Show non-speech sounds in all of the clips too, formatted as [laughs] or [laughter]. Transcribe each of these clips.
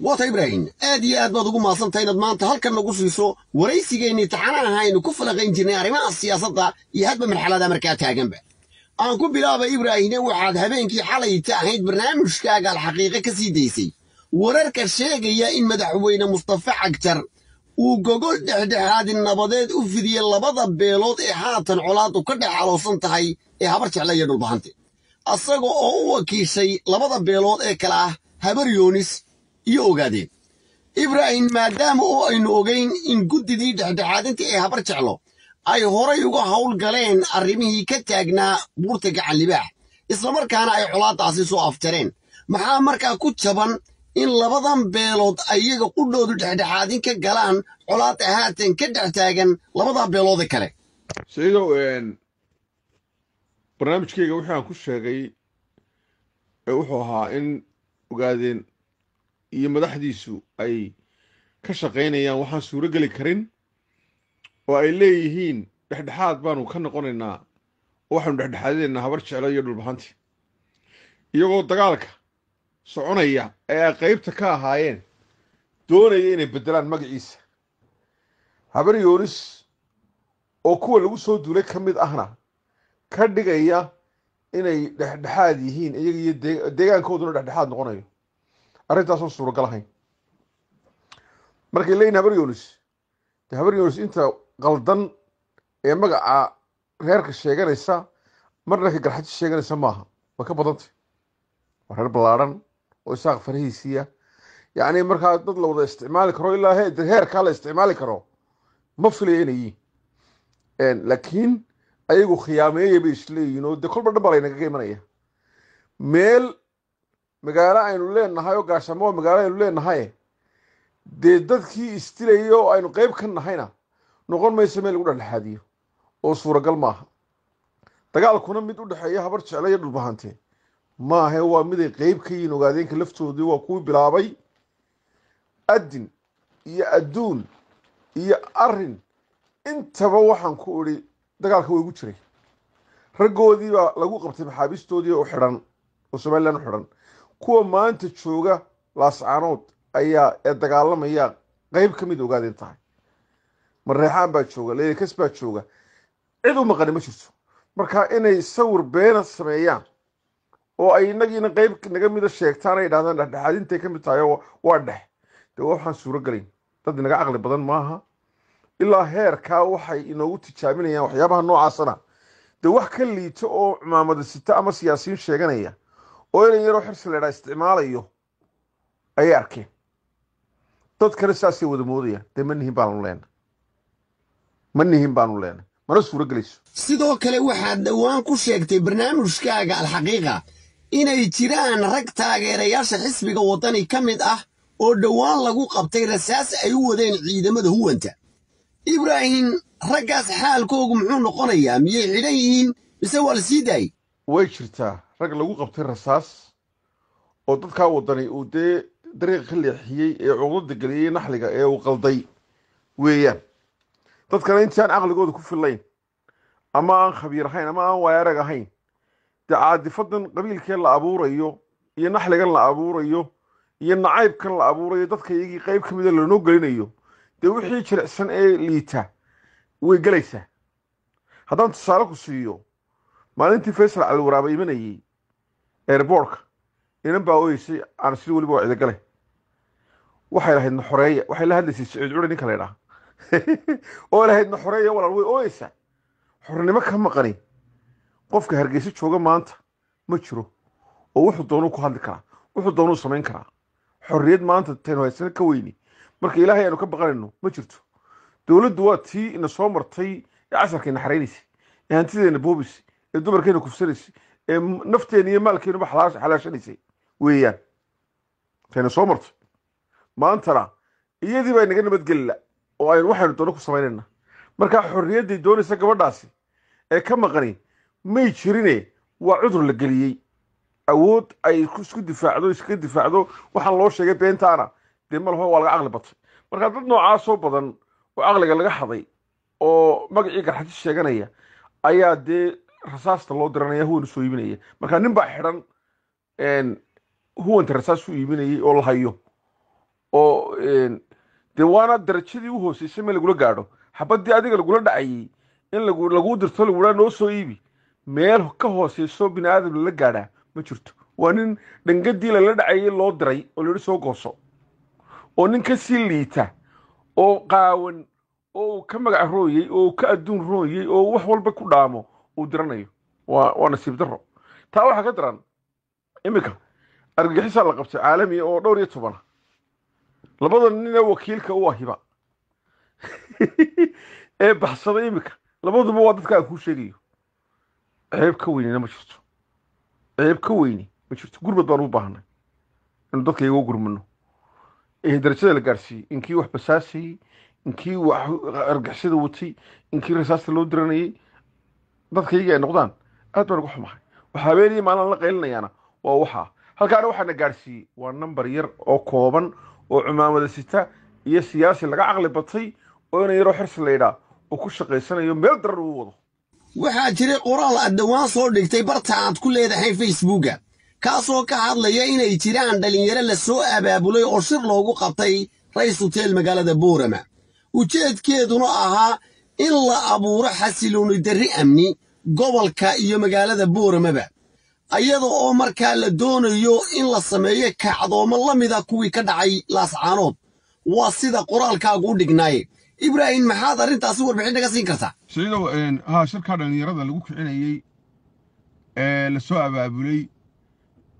waata ibraahim aad iyo aad baad ugu maadsantaha inaad maanta halkan nagu siiso waraysigeennii taxanaan ahaynu ku falaqayn jirnay arrimaha siyaasadda iyo hadba marxalada markaa taaganba aan ku bilaaba ibraahine waxaad habeenkii xalayta ahayd barnaamijkaaga alxaqiiqe ka sii daysay wararka sheegaya in madaxweyne mustafa cagtar uu gogol dhexdhexaadi nabadeed u fidiyey labada beelood ee haatan colaaddu ka dhex caloosan tahay ee habar jeclaya iyo dhulbahante asaga oo u wakiishay labada beelood ee kale ah habar yuunis iyo ogaadeen ibraahim maadaama oo aynu ogeyn in guddidii dhexdhexaadinta ee habar jeclo ay horay uga hawl galeen arrimihii ka taagnaa buurta gacanlibaax islamarkaana ay colaaddaasi soo afjareen maxaa markaa ku jaban in labadan beelood ay iyaga qudhoodu dhexdhexaadin ka galaan colaadda haatan ka dhex taagan labadaa beelooda kale saydow barnaamijkayga waxaan ku sheegay wuxuu ahaa in ogaadeen iyo madaxdiisu ay ka shaqaynayaan waxaan suuro geli karin oo ay leeyihiin dhexdhexaad baanu ka noqonaynaa oo waxaanu dhexdhexaadinaynaa habar jeclo iyo dhulbahanti iyagoo dagaalka soconaya ee ay qaybta ka ahaayeen doonaya inay beddelaan magaciisa habar yoonis oo kuwa lagu soo duulay ka mid ahna ka dhigaya inay dhexdhexaad yihiin iyaga iyo deegaankooduna dhexdhexaad noqonayo arintaasoo suuragal ahayn markay leeyihin habar yonis de habar yonis inta qaldan ee magaca reerka sheeganaysa marna ka garxaji sheeganaysa maaha waa ka badantay waa reer ballaaran oo isaaq farahiisiiya yacni markaa dad la wada isticmaali karo ilaa heerkaa la isticmaali karo ma filaya inay yiin laakiin ayagu khiyaameeya bay isleeyihin oo de kolba dhan baa laynagaga imanaya meel magaalo aynu leenahay oo gaashaamo waa magaalo aynu leenahay dee dadkii isdilayay oo aynu qeyb ka nahayna noqon mayso meel lagu dhexdhexaadiyo oo suuragal ma aha dagaalkuna mid u dhexeeya habar jecla iyo dhulbahante ma ahe waa miday qeyb ka yihiin ogaadeenka laftoodii waa kuwii bilaabay adin iyo adduun iyo arin intaba waxaan ku idhi dagaalka waa ugu jiray raggoodiibaa lagu qabtay maxaabiistoodii u xidhan oo somalilan u xidhan kuwa maanta jooga laascaanood ayaa ee dagaalamaya qeyb ka mid ogaadeen tahay mareexaan baa jooga leylakas baa jooga cid u maqani ma jirto marka inay sawir beena sameeyaan oo ay inagiina qeyb naga mida sheegtaan ay dhahdaan dhexdhexaadintay ka mid tahay waa dhex de waxaan suuro dad inaga caqli badan maaha ilaa heerkaa waxay inoogu tijaabinayaan waxyaabaha noocaasana dee wax ka liito oo cumaamada sita ama siyaasiyiin sheeganaya oo inan yaroo xirsi laydhaa isticmaalayo ayay arkeen dad kale saasay wada moodayaan dee ma nihin baanu leenay ma nihin baanu leenay mana suuro gelayso sidoo kale waxaad dhowaan ku sheegtay barnaamijkaaga alxaqiiqa inay jiraan rag taageerayaasha xisbiga wadani ka mid ah oo dhowaan lagu qabtay rasaas ay u wadeen ciidamada huwanta ibraahim raggaas xaalkoogu muxuu noqonayaa miyay xidhan yihiin mise waa la sii daayey way jirtaa rag lagu qabtay rasaas oo dadkaa wadanay uu dee dariiqa ka leexiyey ee cuqdada geliyey naxliga ee uu qalday weeyaan dadkana intaan caqligooda ku fillayn ama aan khabiir ahayn ama aan waayarag ahayn dee caadifadan qabiilkeen la abuurayo iyo naxligan la abuurayo iyo nacaybkan la abuurayo dadka iyagii qayb ka mida lanoo gelinayo dee wixii jilicsan ee liita way gelaysaa haddaan tusaale ku siiyo maalintii faysal caliwaraaba imanayey eerboorka inan baa oyeysay aan sida weliba waa cidagale waxay lahayd naxoreeya waxay la hadlaysay saciid curi ninka la ydhaha [laughs] oo lahayd naxoreeya walaal way ooyeysaa xornimo ka maqani qofka hargeysa jooga maanta ma jiro oo wuxuu doonuu ku hadli karaa wuxuu doonuu samayn karaa xorriyad maanta taynu haysana ka weyni marka ilaahay aanu ka baqanayno ma jirto dowladdu waa tii ina soo martay ee casharkayna xaraynaysa ee hantideenna boobaysa ee dumarkayna kufsanaysay ee nafteena iyo maalkeenuba xalaashanaysay weeyaan tayna soo martay maantana iyadii baa inaga nabadgelila oo aynu waxaynu doono ku samaynayna markaa xorriyadday doonaysa gabadhaasi ee ka maqani may jirine waa cudur la geliyey awood ay isku difaacdo iskaga difaacdo waxaan loo sheegay beentaana dee malaho waa laga caqli batay marka dad noocaasoo badan oo caqliga laga haday oo magacii garxati sheeganaya ayaa dee rasaasta loo diranaya huwan usoo iibinaya marka nin baa xidhan huwanta rasaas u iibinayay oo la hayo oo dee waana darajadii u hooseysay meel lagula gaadho xabadii adiga lagula dhacayay in lagu dirto laguraa noo soo iibi meel ka hooseyso bini aadam lala gaadhaa ma jirto waa nin dhangadii lala dhacayay loo diray oo layihi soo gooso oo nin ka sii liita oo qaawan oo uu ka magac rooyey oo uu ka adduun rooyey oo wax walba ku dhaamo uu diranayo waa nasiib daro taa waxaa ka daran iminka argagixisaa la qabtay caalamiya oo dhowr iyo tobana labada nine wakiilka u ahiba [laughs] ee baxsada iminka labaduba waa dadka aan kuu sheegayo ceeb ka weynina ma jirto ceeb ka weyni ma jirto gurbad baan u baahanay inu dadka iga gurmano darajada la gaarsiiyey inkii wax basaasayey inkii wax argixisada watay inkii rasaasta loo diranayey dadkayga ay noqdaan aad baan uga xumahay wax habeenii maalin la qaylinayaana waa waxaa halkaana waxaana gaarsiiyey waa nambar yar oo kooban oo cumaamada sita iyo siyaasi laga caqli batay oo ina yaroo xirsi laydhaa oo ku shaqaysanayo meel daran uu wado waxaa jiray qoraal aad dhowaan soo dhigtay barta aad ku leedahay facebooka kaasoo ka hadlaya inay jiraan dhallinyaro la soo abaabulay oo shir loogu qabtay rays hoteel magaalada boorama ujeedkeeduna ahaa in la abuuro xasilooni darri amni gobolka iyo magaalada booramaba ayada oo markaa la doonayo in la sameeyo kacdoomo la mid a kuwii ka dhacay laascaanood waa sida qoraalkaagu u dhignaaye ibraahim maxaad arrintaasi warbixin naga siin kartaa shiilow haa shirkaa dhallinyarada lagu kicinayey ee la abaabulay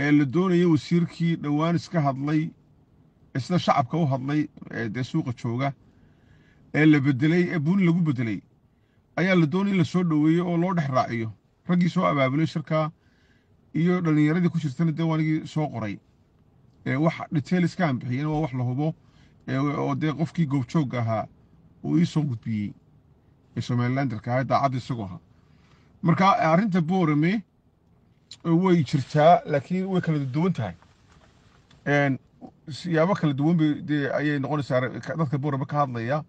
ee la doonaya wasiirkii dhowaan iska hadlay isna shacabka u hadlay dee suuqa jooga ee la bedelay ee buuni lagu bedelay ayaa la doonaya in la soo dhoweeyo oo loo dhex raaciyo raggii soo abaabulay shirkaa iyo dhallinyaradii ku jirtana dee waanigii soo qoray wax dhiteyliska aan bixiyena waa wax la hubo oo dee qofkii goobjoogga ahaa uu ii soo gudbiyey ee somalilandarka ahaa daacad isagu ahaa marka arrinta boorame way jirtaa laakiin way kala duwan tahay siyaabo kala duwan bay ayay noqonaysaa dadka buuraba ka hadlaya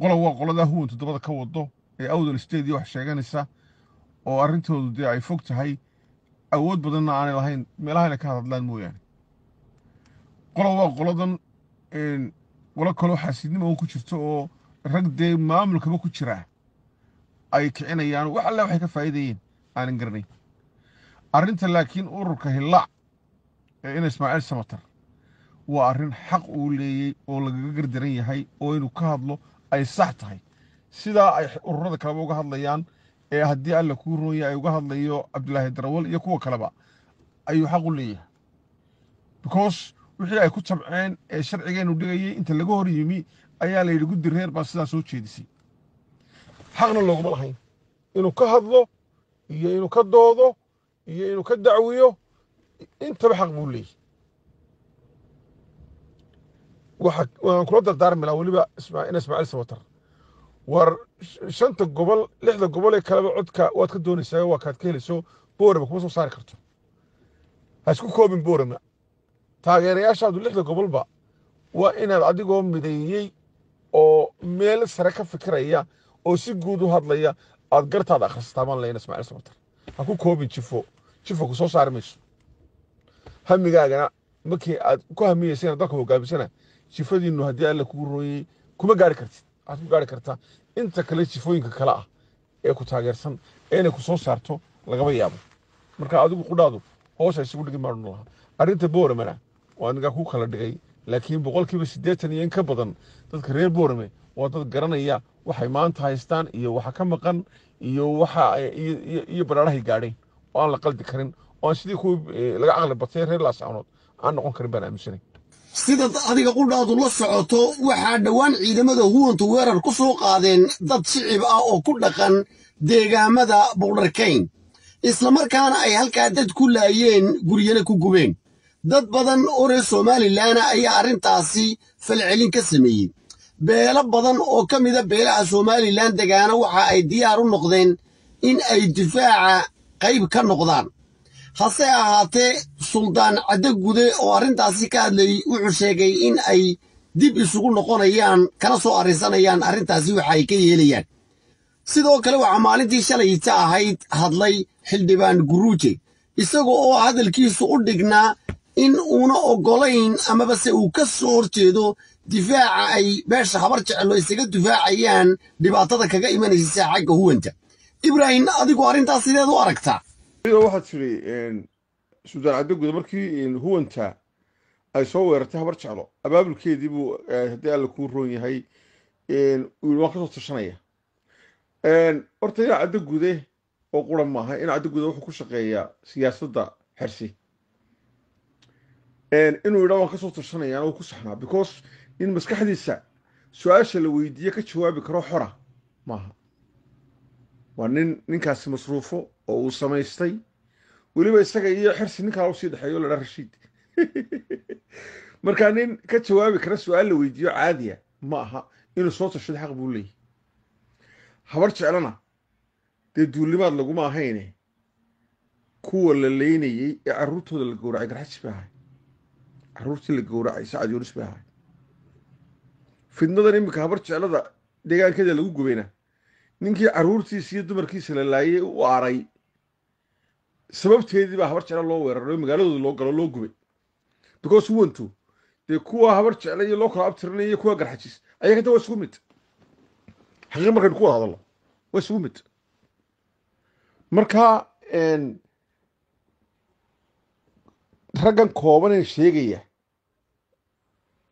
qolo waa qoladaa huwan toddobada ka wado ee awdal stadiya wax sheeganaysa oo arrintoodu dee ay fog tahay awood badanna aanay lahayn meelahayna ka hadadlaan mooyaane qola waa qoladan qolo kaloo xasiidnima un ku jirto oo rag dee maamulkaba ku jiraa ay kicinayaan wax alla waxay ka faa'iidayeen aanan garanayn arrinta laakiin ururka hillaac ee ina ismaaciil samater waa arrin xaq uu leeyey oo lagaga gardaran yahay oo inuu ka hadlo ay sax tahay sidaa ay ururada kaleba uga hadlayaan ee haddii alla kuu roonya ay uga hadlayo cabdulaahi darawal iyo kuwa kaleba ayuu xaq u leeyahay because wixii ay ku tabceen ee sharcigeennu dhigayey inta laga hor yimi ayaa layidhi guddi reer baa sidaa soo jeedisay xaqna looguma lahayn inuu ka hadlo iyo inuu ka doodo iyo inuu ka dacwiyo intaba xaq buu leeyahy waan kula dardaarmi laha weliba in ismaaciil sawatar war shanta gobol lixda gobol ee kaleba codka waad ka doonaysaa waa kaad ka helayso boorama kuma soo saari karto ha isku koobin boorama taageerayaashaadu lixda gobolba waa inaad adigoo mideeyey oo meel sare ka fikiraya oo si guud u hadlaya aad gartaada akhrisataa maan layn ismaaciil sawatar ha ku koobin jifo jifo ku soo saari mayso hamigaagana markii aad ku hamiyeysana dalka hogaamisana jifadiinu haddii alla kugu rooyey kuma gaari kartid waxaad ku gaari kartaa inta kale jifooyinka kale ah ee ku taageersan ee inay ku soo saarto lagama yaabo marka adigu qudhaadu hoosha isugu dhigi maanu lahaa arrinta booremana waa nigaa ku kala dhigay laakiin boqolkiiba siddeetan iyo in ka badan dadka reer boorme waa dad garanaya waxay maanta haystaan iyo waxa ka maqan iyo waxa iyo baraarahay gaadheen oo aan la qaldi karin oo aan sidii kuwa eh, laga caqli batay reer laascanood aan noqon karin baan aaminsanay sida adiga qudhaadu la socoto waxaa dhowaan ciidamada huwanta weerar ku soo qaadeen dad shicib ah oo ku dhaqan deegaamada buqdharkayn isla markaana ay halkaa dad ku laayeen guryana ku gubeen dad badan oo reer somalilanna ayaa arrintaasi falcelin ka sameeyey beelo badan oo ka mida beelaha somalilan degaana waxa ay diyaar u noqdeen in ay difaaca qayb ka noqdaan hase ahaatee suldaan cadde oo arrintaasi ka hadlayey wuxuu sheegay in ay dib isugu noqonayaan kana soo arrinsanayaan arrintaasi waxa ay ka yeelayaan sidoo kale waxaa maalintii shalayta ahayd hadlay xildhibaan guruuje isaga oo hadalkiisu u dhignaa in uuna oggolayn amaba se uu ka soo horjeedo difaaca ay beesha habar jeclo isaga difaacayaan dhibaatada kaga imanaysa xagga huwanta ibraahim adigu arrintaas sideed u aragtaa waxaa tiri suudaan caddo markii huwanta ay soo weerartay habar jeclo abaabulkeedii buu e, haddii alla kuu roon yahay waan ka soo horta ina caddo oo quran maaha ina caddo wuxuu ku shaqeeyaa siyaasadda xersi inuu yidha waan kasoo tirshanayaa u ku saxnaa because in maskaxdiisa su-aasha la weydiiye ka jawaabi karo xora maaha waa nin ninkaasi masruufo oo uu samaystay weliba isaga iyo xirsi ninkaa usii dhexeeyo ladhaa rashiid [laughs] markaa nin ka jawaabi kara su-aal la weydiiyo caadiya ma aha inuu soo tirshado xaq buu leeyahy habar jeclana dee duulnimaad laguma ahayne kuwa la leynayey ee caruurtooda la gowracay garxajis ahay caruurtii la gowracay sacad yunis bay ahay fidnadan iminka habar jeclada deegaankeeda lagu gubayna ninkii caruurtiisa iyo dumarkiisa la laayay u aray sababteedii baa habar jecla loo weeraray oo magaaladooda loo galo loo gubay because wanto dee kuwa habar jecla iyo loo kala abtirinay iyo kuwa garxajis ayaa kata waa isugu mid xaqiiq markaynu ku wada hadallo waa isugu mid marka raggan koobaneen sheegaya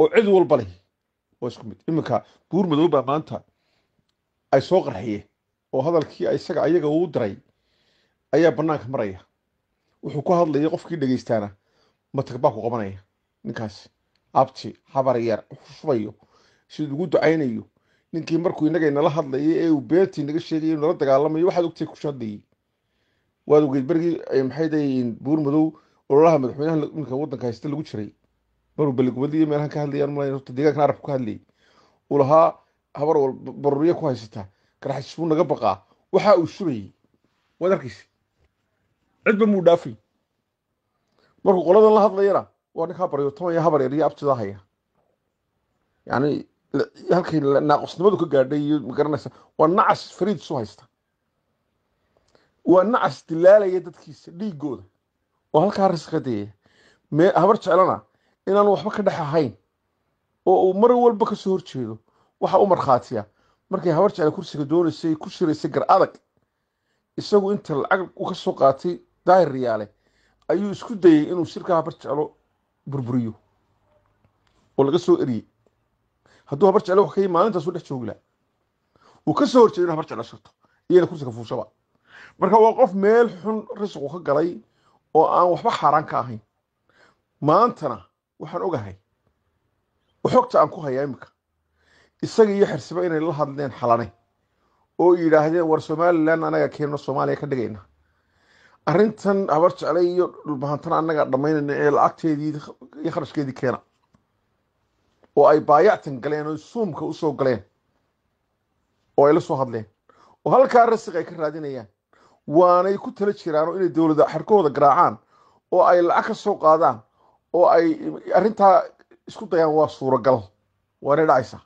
oo cid walba leh oo isku mid iminka buur madow baa maanta ay soo qarxiyeen oo hadalkii isaga ayaga uu diray ayaa banaanka maraya wuxuu ku hadlaya qofkii dhegeystaana matag baa ku qabanaya ninkaas abti xabar yar xusubayo siduu ugu ducaynayo ninkii markuu inagay nala hadlayay ee uu beentii naga sheegay nala dagaalamayo waxaad ogtay ku hadlayay waad ogeyd bergii maxay dayiin buur madow ololaha madaxweynaha dhulka wadanka haysta lagu jiray maruu baligubadiiyo meelaha ka hadlayaan malan horta deegaankan arabku ka hadlayay uu lahaa habar walba baruriye ku haysata karxis buu naga baqaa waxa uu surayay waad arkaysa cidba muu dhaafay markuu qoladan la hadlayana waa ninkaa baryo tamaya habar yar iyo abtidaa haya yani halkay naaqusnimadu ka gaadhay iyo magaranaysa waa nacas fariid isu haysta waa nacas dilaalaya dadkiisa dhiigooda oo halkaa riska dee habar jeclana inaan waxba ka dhex ahayn oo uu mar walba kasoo horjeedo waxa u markhaatiya markay habar jecla kursiga doonaysay ku shiraysay gar adag isagu inta lacag u ka qaatay daahir riyaale ayuu isku dayey inuu shirka habar jeclo burburiyo oo laga soo eriyey hadduu habar jeclo wax ka yii maalintaasu dhex joogi laha uu ka soo horjeedo in habar jeclo shirto iyana kursiga fuushaba marka waa qof meel xun risqu ka galay oo aan waxba xaaraan ka ahayn maantana waxaan ogahay xogta aan ku hayaa iminka isaga iyo xirsiba inay la hadleen xalanay oo yidhaahdeen war somalilan anaga keenno soomaaliya ka dhigayna arintan habar jeclay iyo dhulbahantana anagaa dhammaynayna ee lacagteedii iyo kharashkeedii keena oo ay baayactan galeen oo suumka usoo galeen oo ay la soo hadleen oo halkaa rasiq ay ka raadinayaan waanay ku tala jiraanoo inay dowlada xarkahooda garaacaan oo ay lacag ka soo qaadaan oo ay arintaa isku dayaan waa suuragal waanay dhacaysa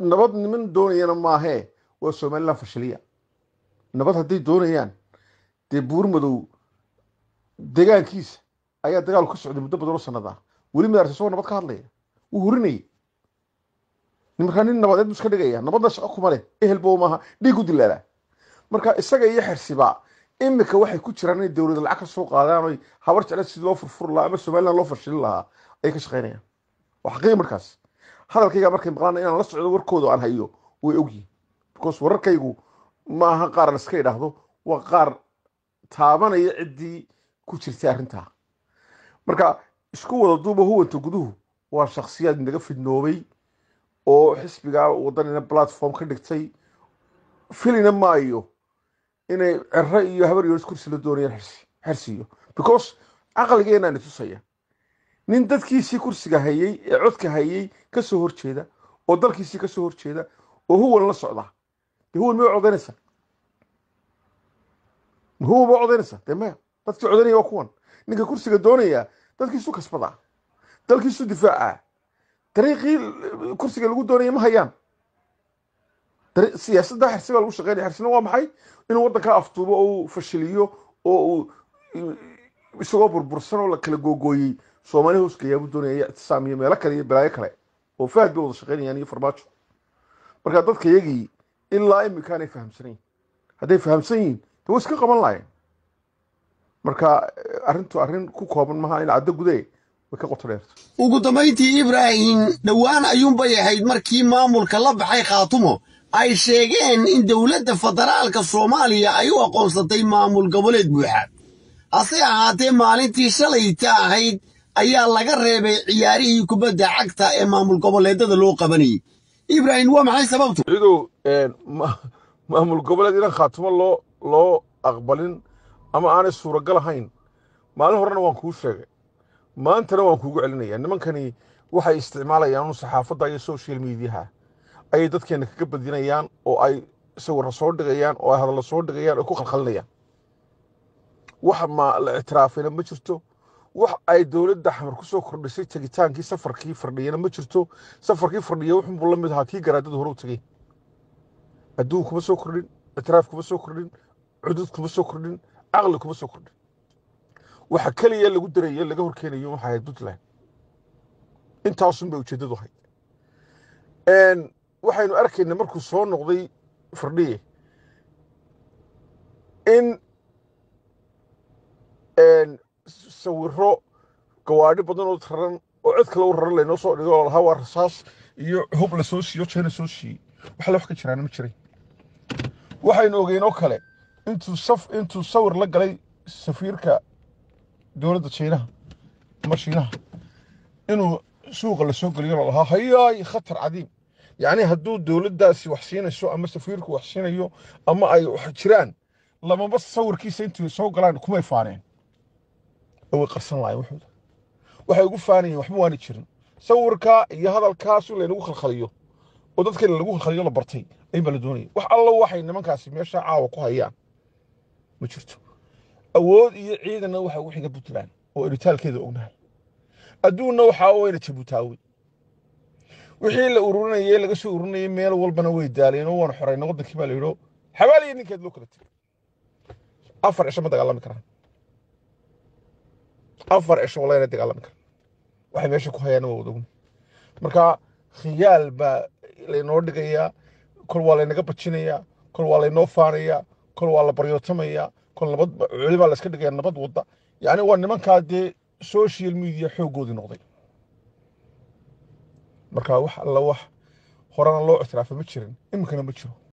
nabad niman doonayana maahee waa somalilan fashiliya nabad hadday doonayaan dee buur madow degaankiisa ayaa dagaalku ka socday muddo badan oo sanada weli madaarse isagoo nabad ka hadlaya wuu hurinayay markaa nin nabadeed buu iska dhigaya nabadna shaco kuma leh ehelbo maaha dhiig u dilaalaa marka isaga iyo xersiba imika waxay ku jiraan inay dowlada lacag kasoo qaadaan oy habar jeclad sidii loo furfuri lahaa ama somalilan loo farshilin lahaa ayay ka shaqeynayaan waa xaqiiqi markaas hadalkayga markay maqlaana inaan la socdo warkooda aan hayo way ogyihin because wararkaygu ma aha qaar iska idhaahdo waa qaar taabanaya ciddii ku jirtay arrintaa marka isku wada duuba huwanta guduhu waa shaqsiyaad naga fidnoobay oo xisbigaa wadanina platform ka dhigtay filina maayo inay cerro iyo habaryoos kursi la doonayaan xersiyo because caqligeenaan itusaya nin dadkiisii kursiga hayey ee codka hayay ka soo horjeeda oo dalkiisii ka soo horjeeda oo huwan la socda dee huwan ma codaynaysaa huwan ma codaynaysaa dee maya dadkii codanaya waa kuwan ninka kursiga doonaya dadkiisu kasbadaa dalkiisu difaaca dariiqii kursiga lagu doonaya ma hayaan siyaasadda xirsiga lagu shaqeynaya xirsina waa maxay inuu waddanka afduubo oo fashiliyo oo uu isagoo burbursan oo la kala googooyey soomaali hooskayaabuu doonaya ictisaam iyo meelo kale iyo balaayo kale oo fahad bay wada shaqeynayaan iyo farmaajo marka dadka iyagii ilaa imika aanay fahamsan yihin hadday fahamsan yihiin de way iska qaban laayeen marka arrintu arrin ku kooban maha in caddo gudee ugu dambayntii ibraahim dhowaan ayuunbay ahayd markii maamulka la baxay khaatumo ay sheegeen in dowladda federaalka soomaaliya ay u aqoonsatay maamul goboleed buuxa hase ahaatee maalintii shalayta ahayd ayaa laga reebay ciyaarihii kubadda cagta ee maamul goboleedada loo qabanayay ibraahim waa maxay sababtu idow eh, maamul goboleed inaan khaatimo loo loo aqbalin ama aanay suuragal ahayn maalin horena waan kuu sheegay maantana waan kuugu celinaya nimankani waxay isticmaalayaan saxaafadda iyo social mediaha ayay dadkeena kaga badinayaan oo ay sawirra soo dhigayaan oo ay hadalla soo dhigayaan oo ku qalqalinayaan wax ma la ictiraafina ma jirto wax ay dowladda xamar ku soo kordhisay tegitaankii safarkii fardhiyana ma jirto safarkii fardhiya wuxuunbuu la mid ahaa kii garaadada hore u tegey adduun kuma soo kordhin ictiraaf kuma soo kordhin cudud kuma soo kordhin caqli kuma soo kordhin waxa keliya lagu darayo laga horkeenayo waxaa ahayd puntland intaasun bay ujeeddadu ahayd waxaynu arkayna markuu soo noqday firdhiye in sawiro gawaadhi badan oo raran oo cid kale u raran laynoo soo dhigo oo lahaa waa rasaas iyo hub la soo siiyo jeena soo siiyey wax le wax ka jiraan ma jiray waxaynu ogeyn oo kale intuu saf intuu sawir la galay safiirka dowladda jiinaha ama shiinaha inuu suuqa la soo geliyo lalahaa hayaay khatar cadiim yacni hadduu dowladdaasi wax siinayso ama safiirku wax siinayo ama ay jiraan lamaba sawirkiisa intii soo galaan kumay faaneen way qarsan lahayen waxooda waxay ugu faanayeen waxba waana jirin sawirka iyo hadalkaasu laynagu khalkhaliyo oo dadka lagu khalkhaliyo la bartay ayunbaa la doonaya wax allo waxay nimankaasi meesha caawa ku hayaan ma jirto awood iyo ciidanna waxay wixii ka puntland oo eritaalkeeda ognahay adduunna waxaa weyna jabutaawi wixii la ururinayay laga soo ururinayay meel walbana way daalayno waan xorayna waddankii baa layidho xawaaliya ninkeed loo kala tegay afar cisho ma dagaalami karaan afar cisho wallayna dagaalami karaan waxay meesha ku hayaan waa wadoogna marka khiyaal baa laynoo dhigayaa kol waa laynaga bajinayaa kol waa laynoo faanayaa kol waa la baryootamayaa kol nabad culibaa layska dhigaya nabad wadda yacni waa nimankaa dee social media xoogoodii noqday marka wax alla wax horena loo ictiraafo ma jirin iminkana ma jiro